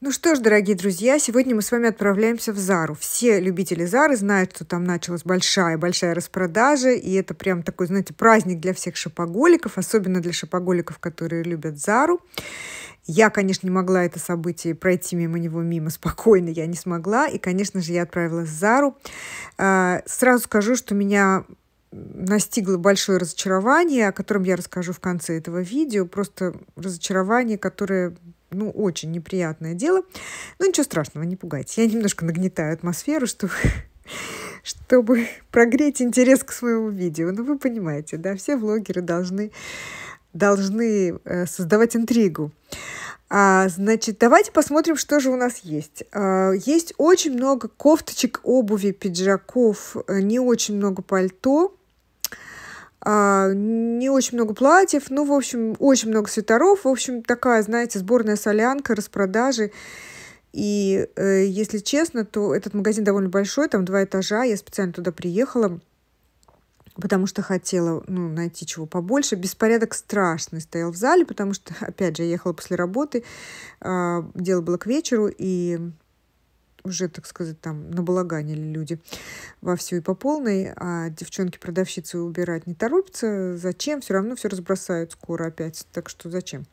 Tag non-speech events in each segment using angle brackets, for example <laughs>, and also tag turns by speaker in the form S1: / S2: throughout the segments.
S1: Ну что ж, дорогие друзья, сегодня мы с вами отправляемся в Зару. Все любители Зары знают, что там началась большая-большая распродажа, и это прям такой, знаете, праздник для всех шопоголиков, особенно для шопоголиков, которые любят Зару. Я, конечно, не могла это событие пройти мимо него мимо спокойно, я не смогла, и, конечно же, я отправилась в Зару. А, сразу скажу, что меня настигло большое разочарование, о котором я расскажу в конце этого видео. Просто разочарование, которое ну, очень неприятное дело. Но ну, ничего страшного, не пугайтесь. Я немножко нагнетаю атмосферу, <laughs> чтобы, чтобы прогреть интерес к своему видео. Ну, вы понимаете, да, все влогеры должны, должны э, создавать интригу. А, значит, давайте посмотрим, что же у нас есть. А, есть очень много кофточек, обуви, пиджаков, э, не очень много пальто а, не очень много платьев, ну, в общем, очень много свитеров, в общем, такая, знаете, сборная солянка, распродажи. И, э, если честно, то этот магазин довольно большой, там два этажа, я специально туда приехала, потому что хотела ну, найти чего побольше. Беспорядок страшный стоял в зале, потому что, <laughs> опять же, я ехала после работы, э, дело было к вечеру, и уже, так сказать, там набалаганили люди во всю и по полной, а девчонки-продавщицы убирать не торопятся. Зачем? Все равно все разбросают скоро опять, так что зачем?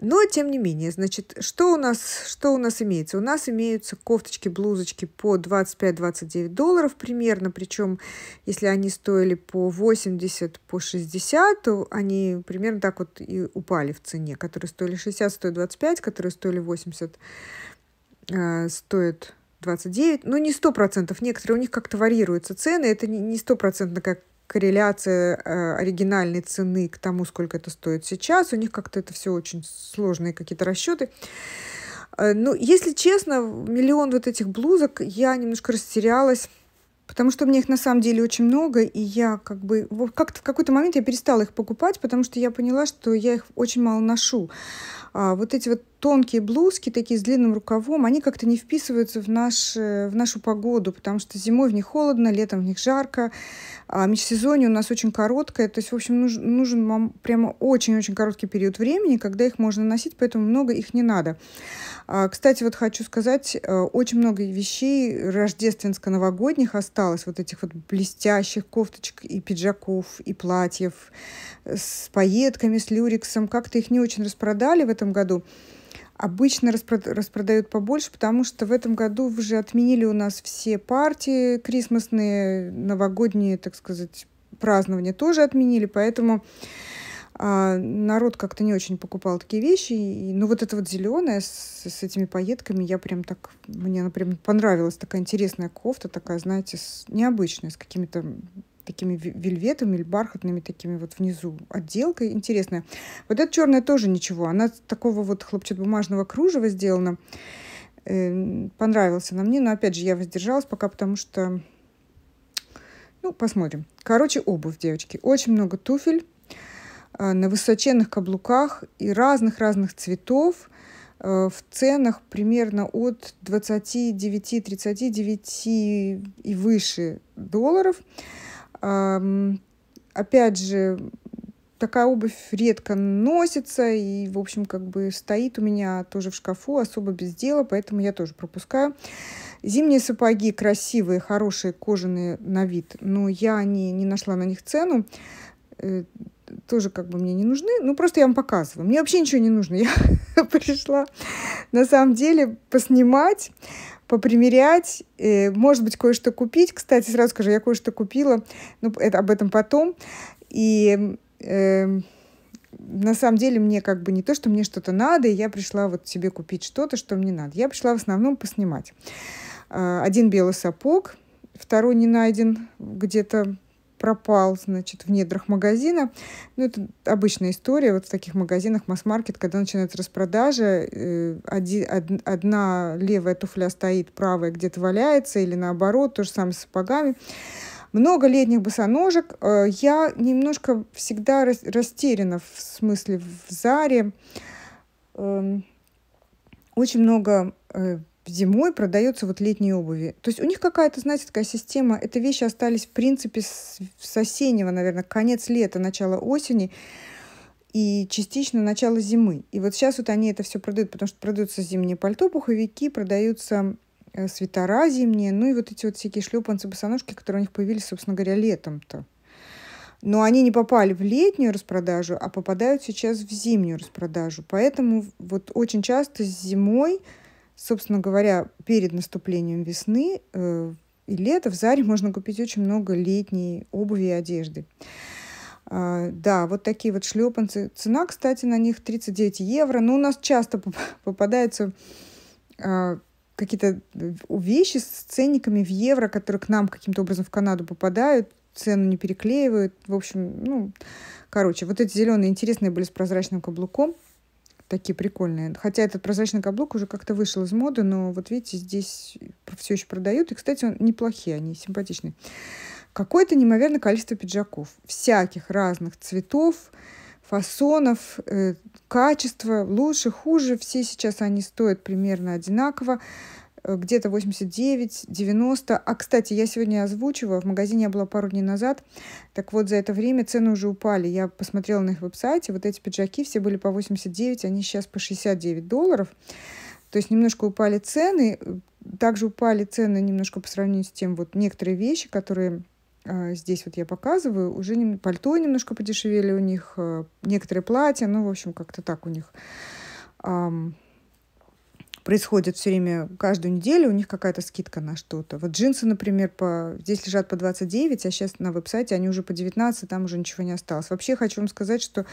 S1: Но, тем не менее, значит, что у нас, что у нас имеется? У нас имеются кофточки, блузочки по 25-29 долларов примерно, причем, если они стоили по 80, по 60, то они примерно так вот и упали в цене, которые стоили 60, стоят 25, которые стоили 80, э, стоит 29, ну не 100%, некоторые у них как-то варьируются цены, это не стопроцентно как корреляция э, оригинальной цены к тому, сколько это стоит сейчас, у них как-то это все очень сложные какие-то расчеты. Э, ну, если честно, миллион вот этих блузок, я немножко растерялась, потому что мне их на самом деле очень много, и я как бы вот как-то в какой-то момент я перестала их покупать, потому что я поняла, что я их очень мало ношу. А вот эти вот тонкие блузки, такие с длинным рукавом, они как-то не вписываются в, наш, э, в нашу погоду, потому что зимой в них холодно, летом в них жарко, а межсезонье у нас очень короткое, то есть, в общем, нужен, нужен вам прямо очень-очень короткий период времени, когда их можно носить, поэтому много их не надо. А, кстати, вот хочу сказать, э, очень много вещей рождественско-новогодних осталось, вот этих вот блестящих кофточек и пиджаков, и платьев э, с пайетками, с люриксом как-то их не очень распродали в этом году. Обычно распродают побольше, потому что в этом году уже отменили у нас все партии крисмасные, новогодние, так сказать, празднования тоже отменили, поэтому а народ как-то не очень покупал такие вещи. И, ну, вот это вот зеленое с, с этими пайетками, я прям так, мне она прям понравилась. Такая интересная кофта, такая, знаете, с, необычная, с какими-то такими вельветовыми или бархатными такими вот внизу. Отделка интересная. Вот эта черная тоже ничего. Она такого вот хлопчатобумажного кружева сделана. Эм, понравился она мне, но опять же я воздержалась пока, потому что... Ну, посмотрим. Короче, обувь, девочки. Очень много туфель э, на высоченных каблуках и разных-разных цветов э, в ценах примерно от 29-39 и выше долларов. Опять же, такая обувь редко носится и, в общем, как бы стоит у меня тоже в шкафу, особо без дела, поэтому я тоже пропускаю. Зимние сапоги красивые, хорошие, кожаные на вид, но я не, не нашла на них цену. Э, тоже как бы мне не нужны, ну просто я вам показываю. Мне вообще ничего не нужно. <laughs> Я пришла на самом деле поснимать, попримерять, э, может быть, кое-что купить. Кстати, сразу скажу, я кое-что купила, но ну, это, об этом потом. И э, на самом деле мне как бы не то, что мне что-то надо, и я пришла вот себе купить что-то, что мне надо. Я пришла в основном поснимать. А, один белый сапог, второй не найден где-то пропал, значит, в недрах магазина. Ну, это обычная история вот в таких магазинах масс-маркет, когда начинается распродажа, э, оди, од, одна левая туфля стоит, правая где-то валяется, или наоборот, то же самое с сапогами. Много летних босоножек. Э, я немножко всегда рас, растеряна в смысле в Заре. Э, очень много э, зимой продается вот летние обуви. То есть у них какая-то, знаете, такая система. Это вещи остались, в принципе, с, с осеннего, наверное, конец лета, начало осени и частично начало зимы. И вот сейчас вот они это все продают, потому что продаются зимние пальто, пуховики, продаются э, свитера зимние, ну и вот эти вот всякие шлепанцы, босоножки, которые у них появились, собственно говоря, летом-то. Но они не попали в летнюю распродажу, а попадают сейчас в зимнюю распродажу. Поэтому вот очень часто зимой собственно говоря, перед наступлением весны э, и лета в Заре можно купить очень много летней обуви и одежды. А, да, вот такие вот шлепанцы. Цена, кстати, на них 39 евро. Но ну, у нас часто поп попадаются а, какие-то э, вещи с ценниками в евро, которые к нам каким-то образом в Канаду попадают, цену не переклеивают. В общем, ну, короче, вот эти зеленые интересные были с прозрачным каблуком такие прикольные. Хотя этот прозрачный каблук уже как-то вышел из моды, но вот видите, здесь все еще продают. И, кстати, он неплохие, они симпатичные. Какое-то неимоверное количество пиджаков. Всяких разных цветов, фасонов, э, качества. Лучше, хуже. Все сейчас они стоят примерно одинаково. Э, где-то 89-90. А, кстати, я сегодня озвучивала, в магазине я была пару дней назад, так вот за это время цены уже упали. Я посмотрела на их веб-сайте, вот эти пиджаки все были по 89, они сейчас по 69 долларов. То есть немножко упали цены, также упали цены немножко по сравнению с тем, вот некоторые вещи, которые а, здесь вот я показываю, уже пальто немножко подешевели у них, э, некоторые платья, ну, в общем, как-то так у них происходит все время, каждую неделю у них какая-то скидка на что-то. Вот джинсы, например, по... здесь лежат по 29, а сейчас на веб-сайте они уже по 19, там уже ничего не осталось. Вообще хочу вам сказать, что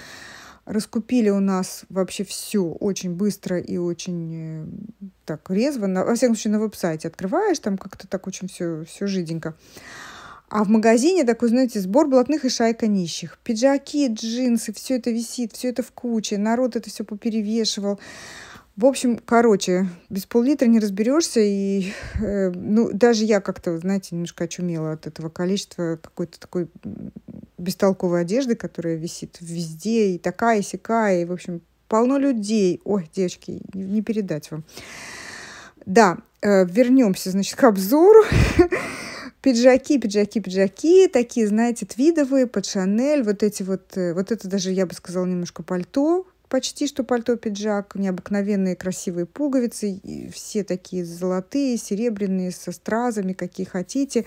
S1: раскупили у нас вообще все очень быстро и очень э, так резво. На, во всяком случае, на веб-сайте открываешь, там как-то так очень все, все жиденько. А в магазине такой, знаете, сбор блатных и шайка нищих. Пиджаки, джинсы, все это висит, все это в куче. Народ это все поперевешивал. В общем, короче, без пол-литра не разберешься. И э, ну, даже я как-то, знаете, немножко очумела от этого количества какой-то такой бестолковой одежды, которая висит везде, и такая, и сякая, и, в общем, полно людей. Ой, девочки, не передать вам. Да, э, вернемся, значит, к обзору. <laughs> Пиджаки, пиджаки, пиджаки, такие, знаете, твидовые, под Шанель, вот эти вот, э, вот это даже, я бы сказала, немножко пальто, почти что пальто-пиджак, необыкновенные красивые пуговицы, все такие золотые, серебряные, со стразами, какие хотите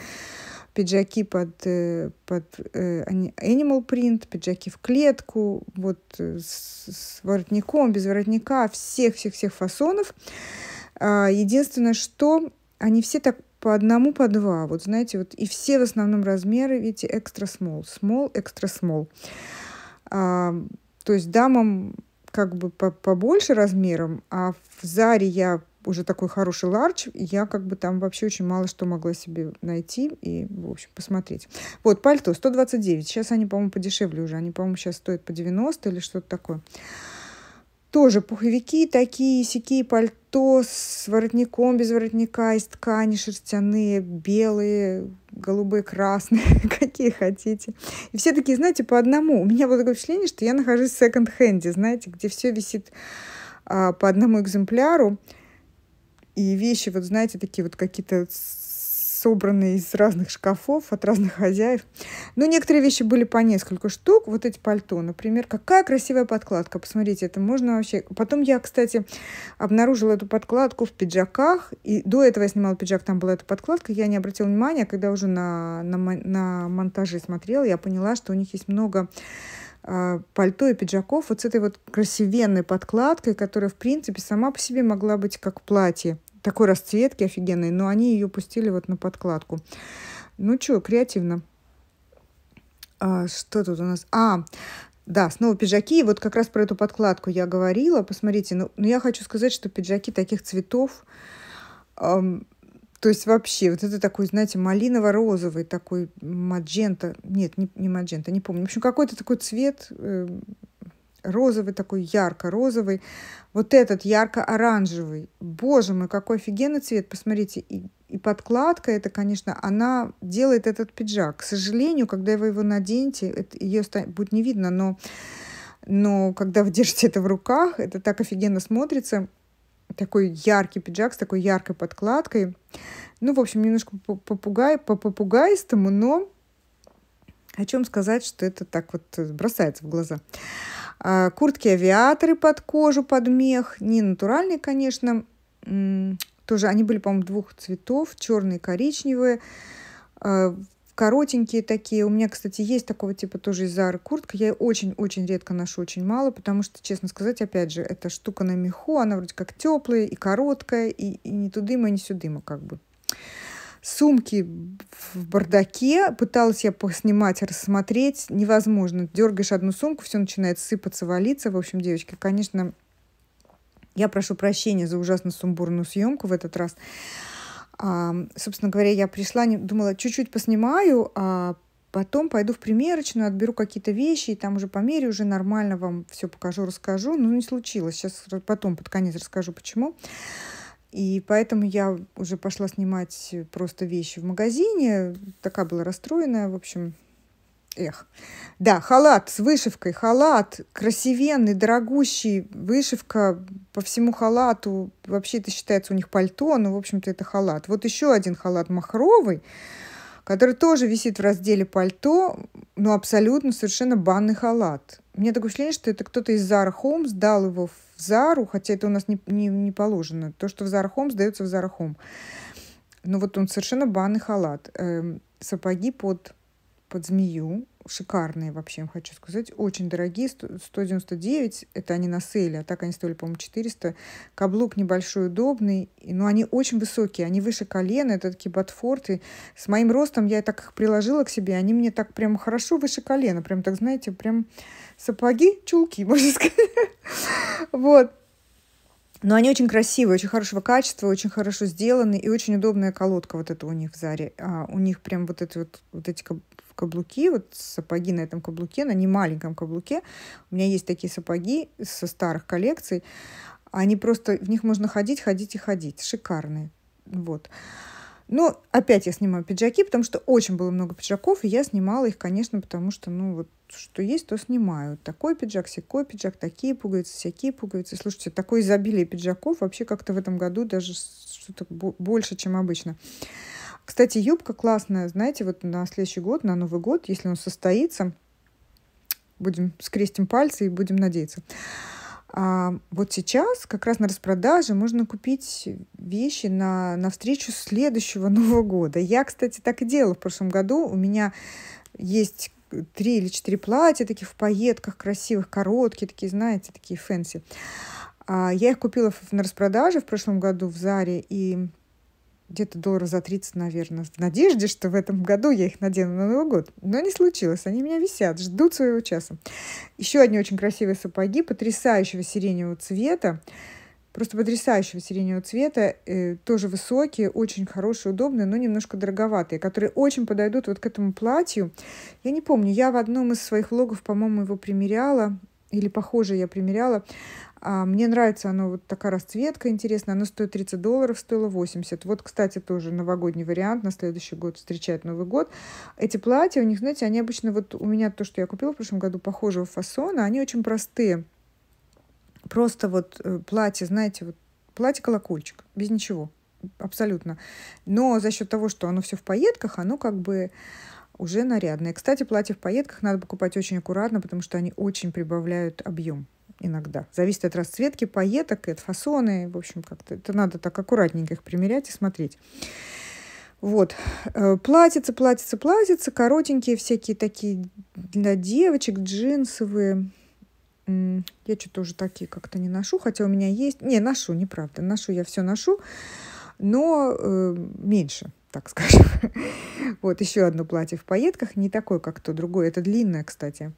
S1: пиджаки под, э, под э, animal print, пиджаки в клетку, вот э, с, с воротником, без воротника, всех-всех-всех фасонов. А, единственное, что они все так по одному, по два, вот знаете, вот и все в основном размеры, видите, extra small, small, extra small. То есть дамам как бы по побольше размером, а в Заре я уже такой хороший ларч, я как бы там вообще очень мало что могла себе найти и, в общем, посмотреть. Вот, пальто 129. Сейчас они, по-моему, подешевле уже. Они, по-моему, сейчас стоят по 90 или что-то такое тоже пуховики такие, сякие, пальто с воротником, без воротника, из ткани шерстяные, белые, голубые, красные, <laughs> какие хотите. И все такие, знаете, по одному. У меня было такое впечатление, что я нахожусь в секонд-хенде, знаете, где все висит а, по одному экземпляру. И вещи, вот знаете, такие вот какие-то собраны из разных шкафов, от разных хозяев. Но ну, некоторые вещи были по несколько штук. Вот эти пальто, например. Какая красивая подкладка. Посмотрите, это можно вообще... Потом я, кстати, обнаружила эту подкладку в пиджаках. И до этого я снимала пиджак, там была эта подкладка. Я не обратила внимания, когда уже на, на, на монтаже смотрела, я поняла, что у них есть много а, пальто и пиджаков вот с этой вот красивенной подкладкой, которая, в принципе, сама по себе могла быть как платье такой расцветки офигенной, но они ее пустили вот на подкладку. Ну что, креативно. А, что тут у нас? А, да, снова пиджаки. вот как раз про эту подкладку я говорила. Посмотрите, ну, ну я хочу сказать, что пиджаки таких цветов, эм, то есть вообще, вот это такой, знаете, малиново-розовый, такой маджента. Нет, не, не маджента, не помню. В общем, какой-то такой цвет, э, розовый такой, ярко-розовый. Вот этот ярко-оранжевый. Боже мой, какой офигенный цвет. Посмотрите, и, и подкладка это, конечно, она делает этот пиджак. К сожалению, когда вы его наденете, ее будет не видно, но, но когда вы держите это в руках, это так офигенно смотрится такой яркий пиджак с такой яркой подкладкой. Ну, в общем, немножко попугай, по попугайстому, но хочу вам сказать, что это так вот э, бросается в глаза. А, Куртки-авиаторы под кожу, под мех. Не натуральные, конечно. Тоже они были, по-моему, двух цветов. Черные, коричневые. А, коротенькие такие. У меня, кстати, есть такого типа тоже из Зары куртка. Я очень-очень редко ношу, очень мало, потому что, честно сказать, опять же, эта штука на меху, она вроде как теплая и короткая, и, и не тудыма, и не сюдыма как бы. Сумки в бардаке, пыталась я поснимать, рассмотреть, невозможно. Дергаешь одну сумку, все начинает сыпаться, валиться. В общем, девочки, конечно, я прошу прощения за ужасно сумбурную съемку в этот раз. А, собственно говоря, я пришла, думала, чуть-чуть поснимаю, а потом пойду в примерочную, отберу какие-то вещи, и там уже по мере уже нормально вам все покажу, расскажу. Но ну, не случилось. Сейчас потом под конец расскажу, Почему? И поэтому я уже пошла снимать просто вещи в магазине. Такая была расстроенная, в общем, Эх. Да, халат с вышивкой. Халат красивенный, дорогущий. Вышивка по всему халату. Вообще это считается у них пальто, но, в общем-то, это халат. Вот еще один халат махровый который тоже висит в разделе пальто, но абсолютно совершенно банный халат. Мне такое ощущение, что это кто-то из Zara Homes дал его в Зару, хотя это у нас не, не, не положено. То, что в Zara Homes, дается в Zara Home. Но вот он совершенно банный халат. Эм, сапоги под, под змею, шикарные вообще, я хочу сказать. Очень дорогие, 199, это они на сейле, а так они стоили, по-моему, 400. Каблук небольшой, удобный, но они очень высокие, они выше колена, это такие ботфорты. С моим ростом я так их приложила к себе, они мне так прям хорошо выше колена, прям так, знаете, прям сапоги, чулки, <laughs> можно сказать. Вот, но они очень красивые, очень хорошего качества, очень хорошо сделаны и очень удобная колодка вот эта у них в Заре. А, у них прям вот эти вот, вот эти каблуки, вот сапоги на этом каблуке, на немаленьком каблуке. У меня есть такие сапоги со старых коллекций. Они просто, в них можно ходить, ходить и ходить. Шикарные. Вот. Но опять я снимаю пиджаки, потому что очень было много пиджаков, и я снимала их, конечно, потому что, ну, вот что есть, то снимаю. Такой пиджак, секой пиджак, такие пуговицы, всякие пуговицы. Слушайте, такое изобилие пиджаков вообще как-то в этом году даже что-то больше, чем обычно. Кстати, юбка классная, знаете, вот на следующий год, на Новый год, если он состоится, будем скрестим пальцы и будем надеяться. А вот сейчас, как раз на распродаже, можно купить вещи на, на встречу следующего <laughs> Нового года. Я, кстати, так и делала в прошлом году. У меня есть три или четыре платья таких в пайетках красивых, короткие такие, знаете, такие фэнси. А я их купила на распродаже в прошлом году в Заре, и где-то долларов за 30, наверное, в надежде, что в этом году я их надену на Новый год. Но не случилось. Они меня висят, ждут своего часа. Еще одни очень красивые сапоги потрясающего сиреневого цвета. Просто потрясающего сиреневого цвета, э, тоже высокие, очень хорошие, удобные, но немножко дороговатые, которые очень подойдут вот к этому платью. Я не помню, я в одном из своих влогов, по-моему, его примеряла, или похожее я примеряла. А, мне нравится оно, вот такая расцветка интересная. Оно стоит 30 долларов, стоило 80. Вот, кстати, тоже новогодний вариант на следующий год встречать Новый год. Эти платья у них, знаете, они обычно, вот у меня то, что я купила в прошлом году, похожего фасона, они очень простые. Просто вот э, платье, знаете, вот платье-колокольчик, без ничего абсолютно. Но за счет того, что оно все в пайетках, оно как бы уже нарядные. Кстати, платья в пайетках надо покупать очень аккуратно, потому что они очень прибавляют объем иногда. Зависит от расцветки пайеток, от фасоны. В общем, как-то это надо так аккуратненько их примерять и смотреть. Вот. Платьица, э, платьица, платьица. Коротенькие всякие такие для девочек, джинсовые. Я что-то уже такие как-то не ношу, хотя у меня есть... Не, ношу, неправда. Ношу, я все ношу, но э, меньше так скажем. <laughs> Вот еще одно платье в пайетках, не такое, как то другое. Это длинное, кстати.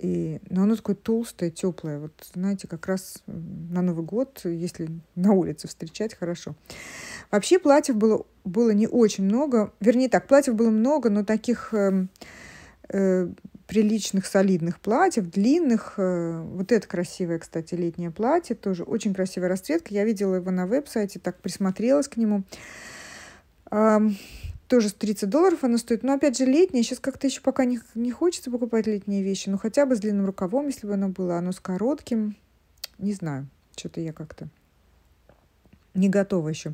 S1: И, но оно такое толстое, теплое. Вот, знаете, как раз на Новый год, если на улице встречать, хорошо. Вообще платьев было, было не очень много. Вернее так, платьев было много, но таких э, э, приличных, солидных платьев, длинных. Э, вот это красивое, кстати, летнее платье. Тоже очень красивая расцветка. Я видела его на веб-сайте, так присмотрелась к нему тоже с 30 долларов она стоит. Но опять же, летняя. Сейчас как-то еще пока не, не хочется покупать летние вещи. Ну, хотя бы с длинным рукавом, если бы оно было. Оно с коротким. Не знаю. Что-то я как-то не готова еще.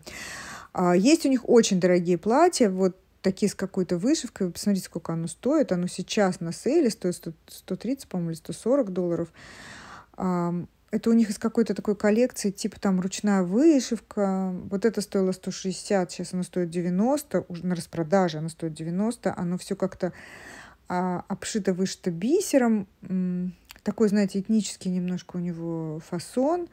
S1: А, есть у них очень дорогие платья. Вот такие с какой-то вышивкой. Вы посмотрите, сколько оно стоит. Оно сейчас на сейле стоит 100, 130, по-моему, или 140 долларов. А, это у них из какой-то такой коллекции, типа там ручная вышивка. Вот это стоило 160, сейчас оно стоит 90, уже на распродаже оно стоит 90. Оно все как-то а, обшито, вышито бисером. Такой, знаете, этнический немножко у него фасон.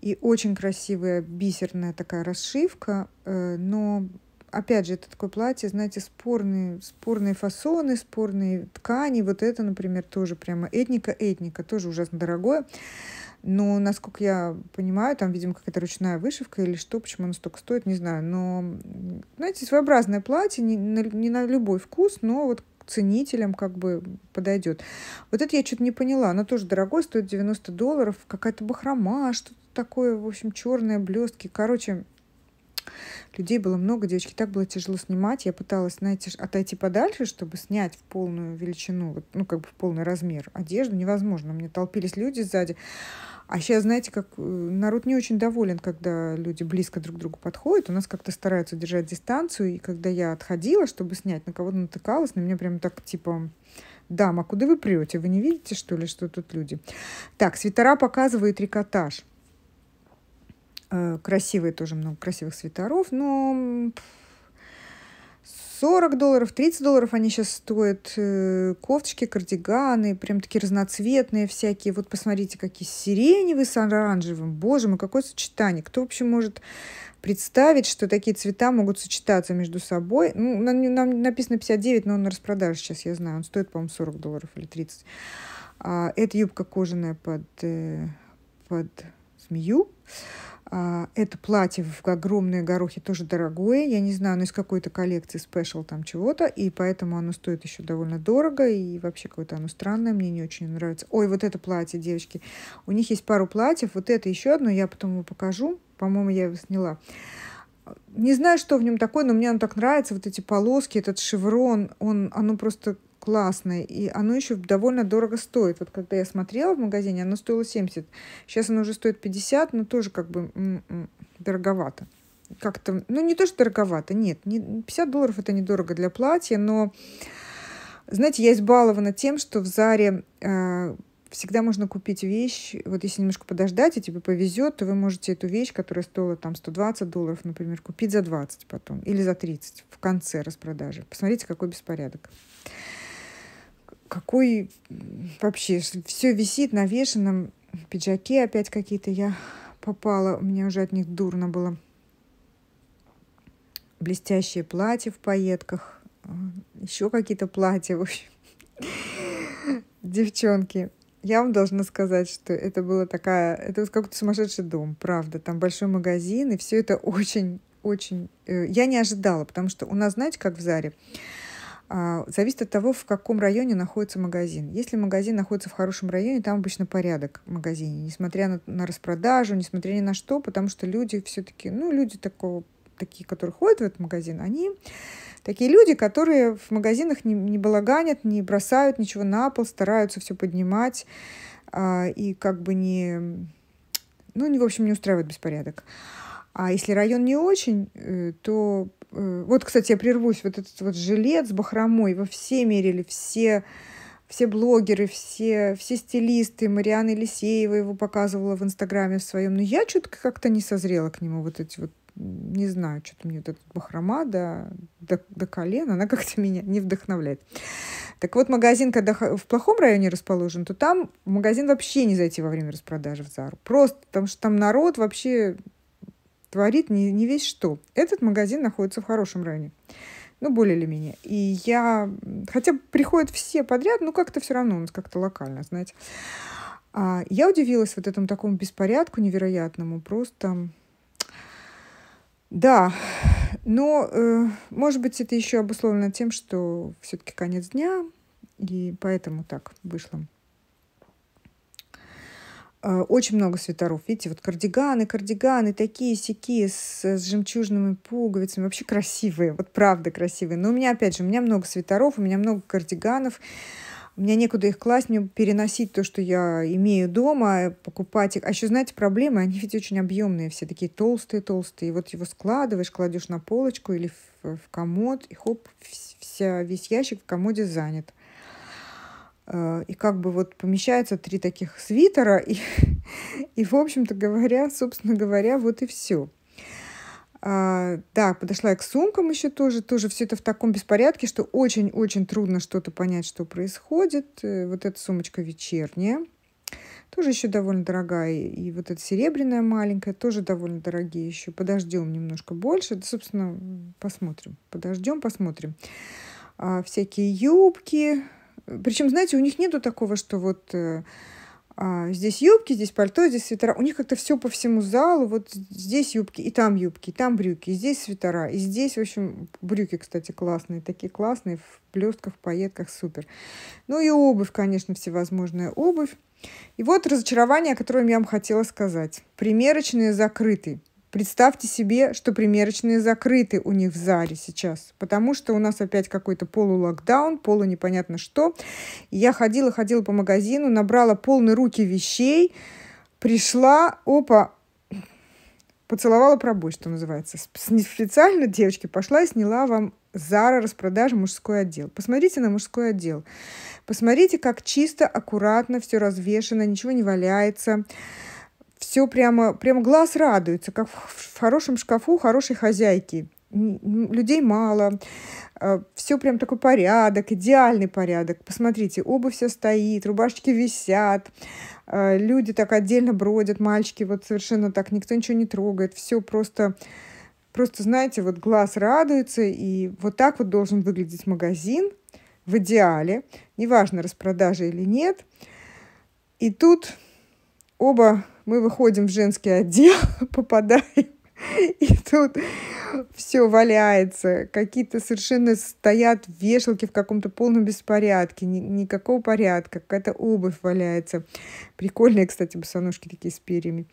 S1: И очень красивая бисерная такая расшивка. Э, но опять же, это такое платье, знаете, спорные, спорные фасоны, спорные ткани. Вот это, например, тоже прямо этника-этника, тоже ужасно дорогое. Но, ну, насколько я понимаю, там, видимо, какая-то ручная вышивка или что, почему она столько стоит, не знаю. Но, знаете, своеобразное платье, не на, не на любой вкус, но вот ценителям как бы подойдет. Вот это я что-то не поняла. Оно тоже дорогое, стоит 90 долларов. Какая-то бахрома, что-то такое, в общем, черные блестки. Короче, людей было много, девочки, так было тяжело снимать. Я пыталась, знаете, отойти подальше, чтобы снять в полную величину, вот, ну, как бы в полный размер одежду. Невозможно. У меня толпились люди сзади. А сейчас, знаете, как э, народ не очень доволен, когда люди близко друг к другу подходят. У нас как-то стараются держать дистанцию. И когда я отходила, чтобы снять, на кого-то натыкалась, на меня прям так, типа, дама, куда вы прете? Вы не видите, что ли, что тут люди? Так, свитера показывает рикотаж. Э, красивые тоже много красивых свитеров, но 40 долларов, 30 долларов они сейчас стоят. Э, кофточки, кардиганы, прям такие разноцветные всякие. Вот посмотрите, какие сиреневые с оранжевым. Боже мой, какое сочетание. Кто вообще может представить, что такие цвета могут сочетаться между собой? Ну, нам, нам написано 59, но он на распродаже сейчас, я знаю. Он стоит, по-моему, 40 долларов или 30. А, это юбка кожаная под, э, под змею а Это платье в огромные горохи тоже дорогое. Я не знаю, оно из какой-то коллекции спешл там чего-то. И поэтому оно стоит еще довольно дорого. И вообще какое-то оно странное. Мне не очень нравится. Ой, вот это платье, девочки. У них есть пару платьев. Вот это еще одно. Я потом его покажу. По-моему, я его сняла. Не знаю, что в нем такое, но мне оно так нравится. Вот эти полоски, этот шеврон. Он, оно просто классное, и оно еще довольно дорого стоит. Вот когда я смотрела в магазине, оно стоило 70. Сейчас оно уже стоит 50, но тоже как бы дороговато. Как-то, ну не то, что дороговато, нет, не, 50 долларов это недорого для платья, но, знаете, я избалована тем, что в Заре э, всегда можно купить вещь, вот если немножко подождать, и тебе повезет, то вы можете эту вещь, которая стоила там 120 долларов, например, купить за 20 потом или за 30 в конце распродажи. Посмотрите, какой беспорядок какой вообще все висит на вешенном пиджаке опять какие-то я попала, у меня уже от них дурно было. Блестящие платья в пайетках, э, еще какие-то платья, в общем. Девчонки, я вам должна сказать, что это была такая, это вот какой-то сумасшедший дом, правда, там большой магазин, и все это очень, очень, э, я не ожидала, потому что у нас, знаете, как в Заре, а, зависит от того, в каком районе находится магазин. Если магазин находится в хорошем районе, там обычно порядок в магазине, несмотря на, на распродажу, несмотря ни на что, потому что люди все-таки, ну, люди такого, такие, которые ходят в этот магазин, они такие люди, которые в магазинах не, не балаганят, не бросают ничего на пол, стараются все поднимать а, и как бы не, ну, не, в общем, не устраивают беспорядок. А если район не очень, э, то... Э, вот, кстати, я прервусь. Вот этот вот жилет с бахромой, его все мерили, все все блогеры, все, все стилисты, Марианна Елисеева его показывала в Инстаграме в своем, но я что как-то не созрела к нему, вот эти вот, не знаю, что-то мне вот этот бахрома до, до, до колен, она как-то меня не вдохновляет. Так вот, магазин, когда в плохом районе расположен, то там магазин вообще не зайти во время распродажи в Зару. Просто потому что там народ вообще творит не, не весь что. Этот магазин находится в хорошем районе. Ну, более или менее. И я... Хотя приходят все подряд, но как-то все равно, у нас как-то локально, знаете. А я удивилась вот этому такому беспорядку невероятному. Просто... Да, но, э, может быть, это еще обусловлено тем, что все-таки конец дня, и поэтому так вышло. Э, очень много свитеров. Видите, вот кардиганы, кардиганы, такие сякие с, с жемчужными пуговицами. Вообще красивые, вот правда красивые. Но у меня, опять же, у меня много свитеров, у меня много кардиганов. У меня некуда их класть, мне переносить то, что я имею дома, э, покупать их. А еще, знаете, проблемы, они ведь очень объемные, все такие толстые-толстые. И вот его складываешь, кладешь на полочку или в, в комод, и хоп, вся, весь ящик в комоде занят. Э, и как бы вот помещаются три таких свитера, и, <laughs> и в общем-то говоря, собственно говоря, вот и все. А, да, подошла я к сумкам еще тоже, тоже все это в таком беспорядке, что очень-очень трудно что-то понять, что происходит. Э, вот эта сумочка вечерняя, тоже еще довольно дорогая, и вот эта серебряная маленькая, тоже довольно дорогие еще. Подождем немножко больше, да, собственно, посмотрим, подождем, посмотрим. А, всякие юбки, причем, знаете, у них нету такого, что вот э, а, здесь юбки, здесь пальто, здесь свитера. У них как-то все по всему залу. Вот здесь юбки, и там юбки, и там брюки, и здесь свитера, и здесь, в общем, брюки, кстати, классные, такие классные, в блестках, в пайетках, супер. Ну и обувь, конечно, всевозможная обувь. И вот разочарование, о котором я вам хотела сказать. Примерочные закрыты. Представьте себе, что примерочные закрыты у них в Заре сейчас, потому что у нас опять какой-то полулокдаун, полу непонятно что. я ходила, ходила по магазину, набрала полные руки вещей, пришла, опа, поцеловала пробой, что называется. Специально, девочки, пошла и сняла вам Зара распродажа мужской отдел. Посмотрите на мужской отдел. Посмотрите, как чисто, аккуратно все развешено, ничего не валяется все прямо, прямо глаз радуется, как в хорошем шкафу хорошей хозяйки. Людей мало, э, все прям такой порядок, идеальный порядок. Посмотрите, обувь все стоит, рубашечки висят, э, люди так отдельно бродят, мальчики вот совершенно так, никто ничего не трогает, все просто Просто, знаете, вот глаз радуется, и вот так вот должен выглядеть магазин в идеале. Неважно, распродажа или нет. И тут Оба мы выходим в женский отдел, <laughs> попадаем, и тут все валяется. Какие-то совершенно стоят вешалки в каком-то полном беспорядке. Ни, никакого порядка. Какая-то обувь валяется. Прикольные, кстати, босоножки такие с перьями.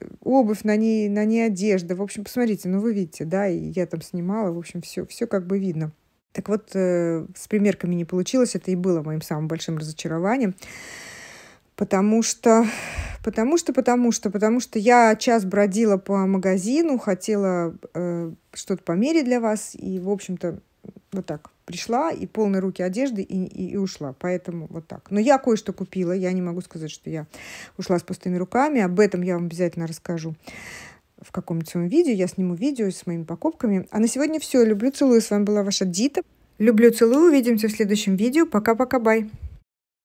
S1: Э, обувь, на ней, на ней одежда. В общем, посмотрите, ну вы видите, да, и я там снимала. В общем, все, все как бы видно. Так вот, э, с примерками не получилось. Это и было моим самым большим разочарованием потому что, потому что, потому что, потому что я час бродила по магазину, хотела э, что-то померить для вас, и, в общем-то, вот так пришла, и полные руки одежды, и, и, и ушла. Поэтому вот так. Но я кое-что купила, я не могу сказать, что я ушла с пустыми руками, об этом я вам обязательно расскажу в каком-нибудь своем видео, я сниму видео с моими покупками. А на сегодня все, люблю, целую, с вами была ваша Дита. Люблю, целую, увидимся в следующем видео, пока-пока, бай!